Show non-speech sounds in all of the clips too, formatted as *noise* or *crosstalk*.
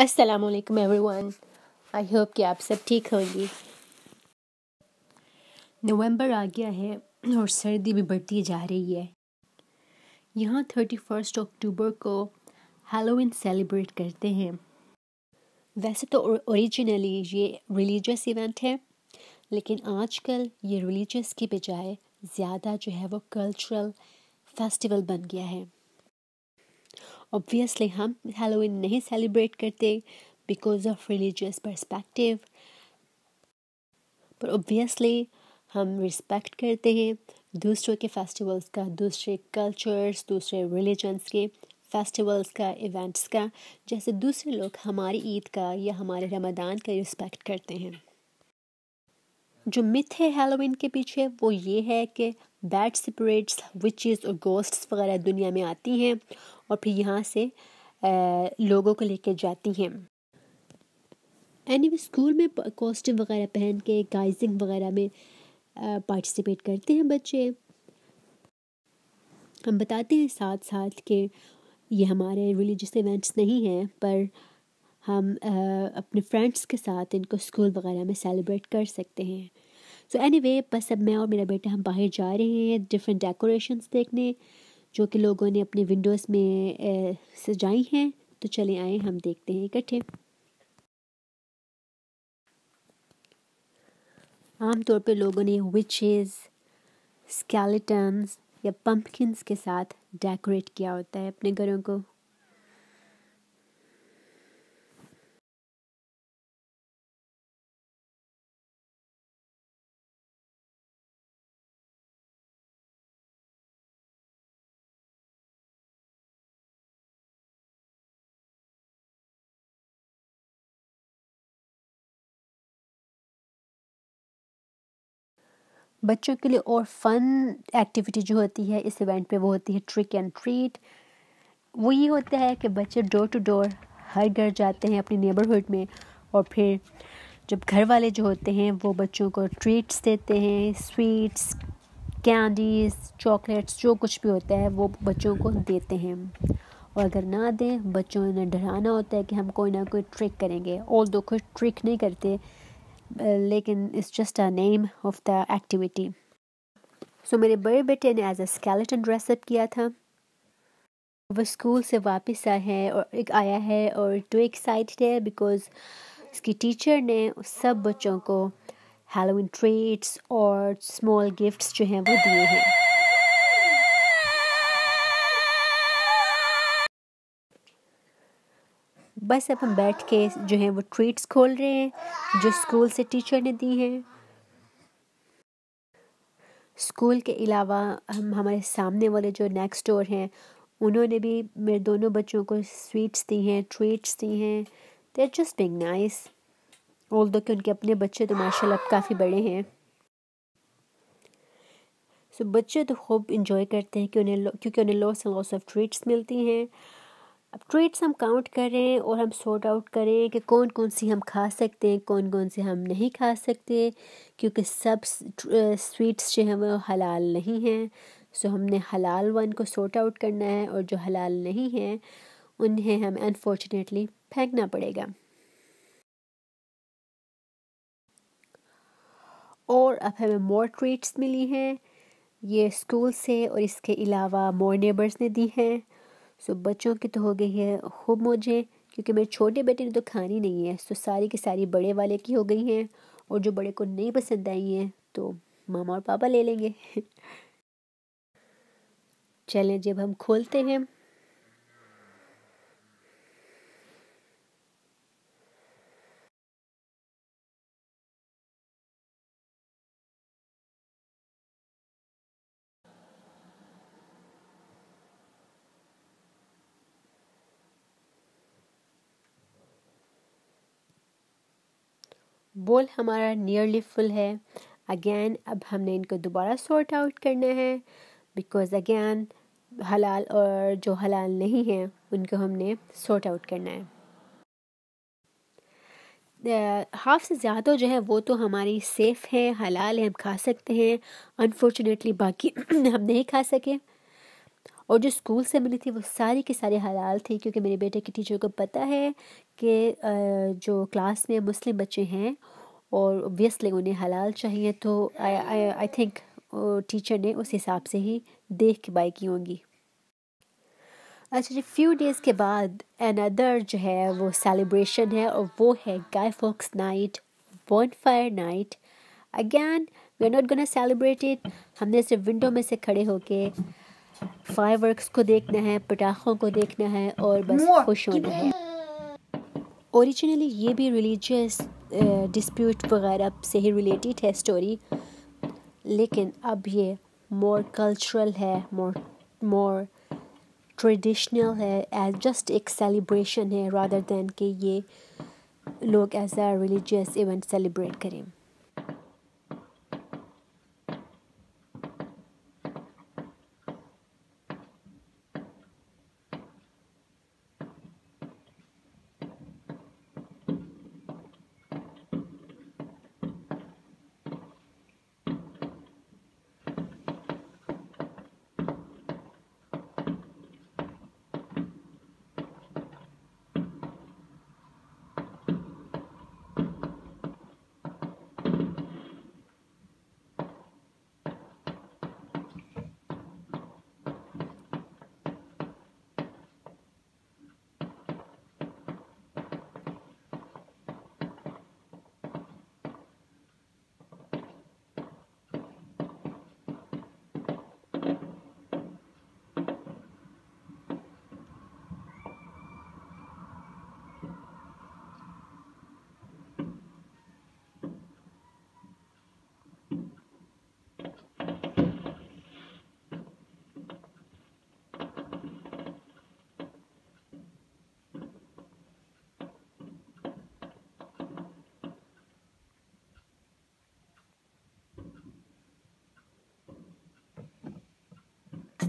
अस्सलाम वालेकुम everyone I hope कि आप सब ठीक होंगे नवंबर आ गया है और सर्दी भी बढ़ती जा रही है यहाँ थर्टी फर्स्ट अक्टूबर को हेलोविन सेलिब्रेट करते हैं वैसे तो ओरिजिनली ये रिलीजस इवेंट है लेकिन आजकल ये रिलीजस की बजाय ज़्यादा जो है वो कल्चरल फेस्टिवल बन गया है ऑब्वियसली हम हेलोविन नहीं सेलिब्रेट करते बिकॉज ऑफ रिलीजियस परस्पेक्टिव पर ऑब्वियसली हम रिस्पेक्ट करते हैं दूसरों के फेस्टिवल्स का दूसरे कल्चर्स दूसरे रिलीजन्स के फेस्टिवल्स का इवेंट्स का जैसे दूसरे लोग हमारी ईद का या हमारे रमदान का रिस्पेक्ट करते हैं जो मिथ है हेलोविन के पीछे वो ये है कि बैड स्परेट्स विचेज़ और गोस्ट्स वगैरह दुनिया में आती हैं और फिर यहाँ से लोगों को लेके जाती हैं एनी anyway, स्कूल में कॉस्ट्यूम वगैरह पहन के गाइजिंग वगैरह में पार्टिसिपेट करते हैं बच्चे हम बताते हैं साथ साथ कि ये हमारे रिलीजियस इवेंट्स नहीं हैं पर हम आ, अपने फ्रेंड्स के साथ इनको स्कूल वगैरह में सेलिब्रेट कर सकते हैं सो एनी वे बस अब मैं और मेरा बेटा हम बाहर जा रहे हैं डिफरेंट डेकोरेशंस देखने जो कि लोगों ने अपने विंडोज़ में सजाई हैं तो चले आए हम देखते हैं इकट्ठे आमतौर पे लोगों ने विचेस स्केलेटन्स या पम्पकिन्स के साथ डेकोरेट किया होता है अपने घरों को बच्चों के लिए और फन एक्टिविटी जो होती है इस इवेंट पे वो होती है ट्रिक एंड ट्रीट वो ये होता है कि बच्चे डोर टू डोर हर घर जाते हैं अपने नेबरहुड में और फिर जब घर वाले जो होते हैं वो बच्चों को ट्रीट्स देते हैं स्वीट्स कैंडीज़ चॉकलेट्स जो कुछ भी होता है वो बच्चों को देते हैं और अगर ना दें बच्चों ने डराना होता है कि हम कोई ना कोई ट्रिक करेंगे और दो कोई ट्रिक नहीं करते लेकिन it's just a name of the activity so मेरे बड़े बेटे ने एज अ स्केलेटन ड्रेसअप किया था वो स्कूल से वापस आया है और एक आया है और टू तो एक्साइटेड है बिकॉज उसकी टीचर ने सब बच्चों को हेलोविन ट्रीट्स और स्मॉल गिफ्ट्स जो हैं वो दिए हैं बस अब हम बैठ के जो है वो ट्रीट्स खोल रहे हैं जो स्कूल से टीचर ने दी हैं स्कूल के अलावा हम हमारे सामने वाले जो नेक्स्ट डोर हैं उन्होंने भी मेरे दोनों बच्चों को स्वीट्स दी हैं ट्रीट्स दी हैं they are just being nice although कि उनके अपने बच्चे तो माशा अब काफ़ी बड़े हैं सो so, बच्चे तो खूब इंजॉय करते हैं कि उन्हें क्योंकि उन्हें lots and lots of treats मिलती हैं अब ट्रीट्स हम काउंट करें और हम सॉर्ट आउट करें कि कौन कौन सी हम खा सकते हैं कौन कौन से हम नहीं खा सकते क्योंकि सब स्वीट्स जो हैं वो हलाल नहीं हैं सो हमने हलाल वन को सॉर्ट आउट करना है और जो हलाल नहीं हैं उन्हें हमें अनफॉर्चुनेटली फेंकना पड़ेगा और अब हमें मोर ट्रीट्स मिली हैं ये स्कूल से और इसके अलावा मोर नेबर्स ने दी हैं सो बच्चों की तो हो गई है खूब मुझे क्योंकि मेरे छोटे बेटे ने तो खानी नहीं है सो सारी की सारी बड़े वाले की हो गई हैं और जो बड़े को नहीं पसंद आई हैं तो मामा और पापा ले लेंगे *laughs* चलें जब हम खोलते हैं बोल हमारा नियरली फुल है अगेन अब हमने इनको दोबारा सॉर्ट आउट करना है बिकॉज़ अगेन हलाल और जो हलाल नहीं है उनको हमने सॉर्ट आउट करना है हाफ से ज़्यादा जो है वो तो हमारी सेफ़ है हलाल है हम खा सकते हैं अनफॉर्चुनेटली बाकी *clears throat* हम नहीं खा सके और जो स्कूल से मिली थी वो सारी के सारी हलाल थी क्योंकि मेरे बेटे की टीचर को पता है कि जो क्लास में मुस्लिम बच्चे हैं और ओबियसली उन्हें हलाल चाहिए तो आई थिंक टीचर ने उस हिसाब से ही देख के बाई की होंगी अच्छा जी फ्यू डेज़ के बाद अनदर जो है वो सेलिब्रेशन है और वो है Guy Fawkes Night bonfire night again we are not gonna celebrate it हमने सिर्फ विंडो में से खड़े होके फायर को देखना है पटाखों को देखना है और बस खुश होना है ओरिजिनली ये भी रिलीजियस डिस्प्यूट uh, वगैरह से ही रिलेटेड है स्टोरी लेकिन अब ये मोर कल्चरल है मोर मोर ट्रेडिशनल है एज जस्ट एक सेलिब्रेशन है रादर दैन कि ये लोग as a religious event celebrate करें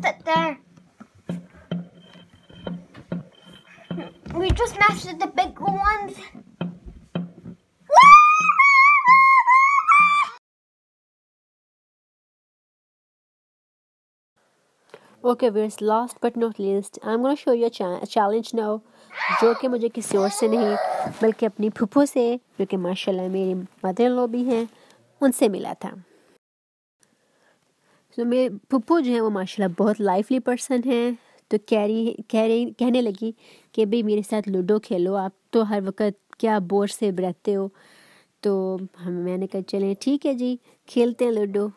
left it there. We just messed with the big ones. Okay वीर्स last but not least I am gonna show you challenge now जो कि मुझे किसी और से नहीं बल्कि अपनी फुप्पू से जो कि माशाल्लाह मेरी मदर लो भी हैं उनसे मिला था तो मेरे पप्पू जो हैं वो माशाल्लाह बहुत लाइफली पर्सन हैं तो कह रही कह रही कहने लगी कि भाई मेरे साथ लूडो खेलो आप तो हर वक्त क्या बोर से रहते हो तो हम मैंने कहा चलें ठीक है जी खेलते हैं लूडो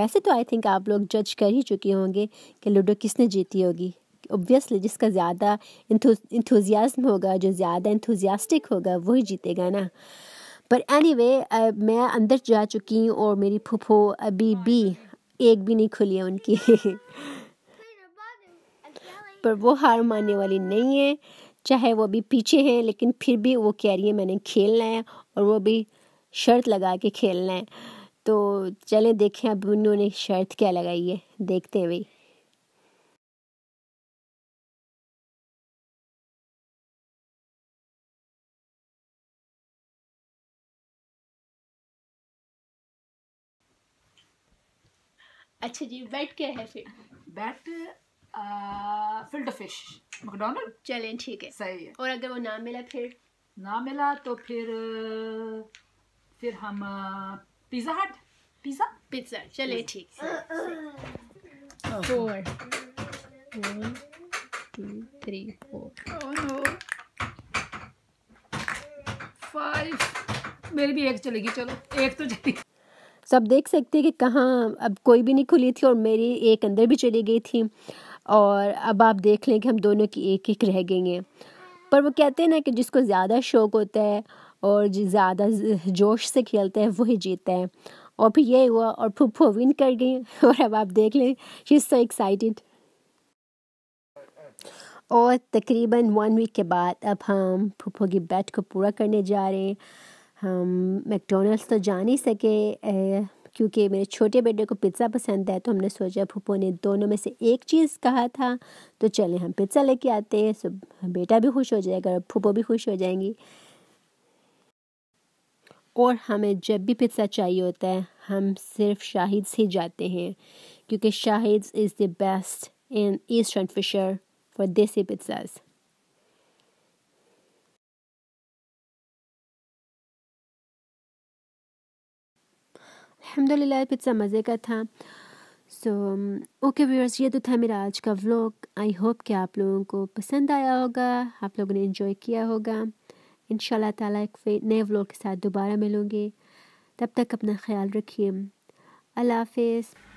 वैसे तो आई थिंक आप लोग जज कर ही चुके होंगे कि लूडो किसने जीती होगी ऑब्वियसली जिसका ज़्यादा इंथोजियाज्म होगा जो ज़्यादा इंथोजियास्टिक होगा वही जीतेगा ना पर एनी वे मैं अंदर जा चुकी हूँ और मेरी फूफो अभी भी एक भी नहीं खुली है उनकी *laughs* पर वो हार मानने वाली नहीं है चाहे वो अभी पीछे हैं लेकिन फिर भी वो कह रही है मैंने खेलना है और वो भी शर्त लगा के खेलना है तो चलें देखें अब उन्होंने शर्त क्या लगाई है देखते हैं भाई अच्छा जी बैट क्या है फिर बैट फिल्ड फिश मैकडोनल्ड चलें ठीक है सही है और अगर वो ना मिला फिर ना मिला तो फिर फिर हम पिज़्ज़ा हट पिज़्ज़ा पिज़्ज़ा चले ठीक four one two three four five मेरी भी एक चलेगी चलो एक तो चलेगी सो तो आप देख सकते हैं कि कहाँ अब कोई भी नहीं खुली थी और मेरी एक अंदर भी चली गई थी और अब आप देख लें कि हम दोनों की एक एक रह गई हैं पर वो कहते हैं ना कि जिसको ज़्यादा शौक़ होता है और ज़्यादा जोश से खेलते हैं वही जीतता है और फिर ये हुआ और फूफो विन कर गई *laughs* और अब आप देख लें शी इज़ सो एक्साइटेड और तकरीबन वन वीक के बाद अब हम फूफो की बैट को पूरा करने जा रहे हैं हम मैकडोनल्ड्स तो जा नहीं सके क्योंकि मेरे छोटे बेटे को पिज़्ज़ा पसंद है तो हमने सोचा फूफो ने दोनों में से एक चीज़ कहा था तो चले हम पिज़्ज़ा लेके आते हैं सब बेटा भी खुश हो जाएगा और फूफो भी खुश हो जाएंगी और हमें जब भी पिज़्ज़ा चाहिए होता है हम सिर्फ शाहिद से जाते हैं क्योंकि Shahid is the best in East Fisher for desi pizzas अल्हम्दुलिल्लाह पिज़्ज़ा मज़े का था सो ओके व्यूअर्स ये तो था मेरा आज का व्लॉग आई होप कि आप लोगों को पसंद आया होगा आप लोगों ने इन्जॉय किया होगा इन ताला एक नए व्लॉग के साथ दोबारा मिलूँगी तब तक अपना ख्याल रखिए अल्लाह हाफिज़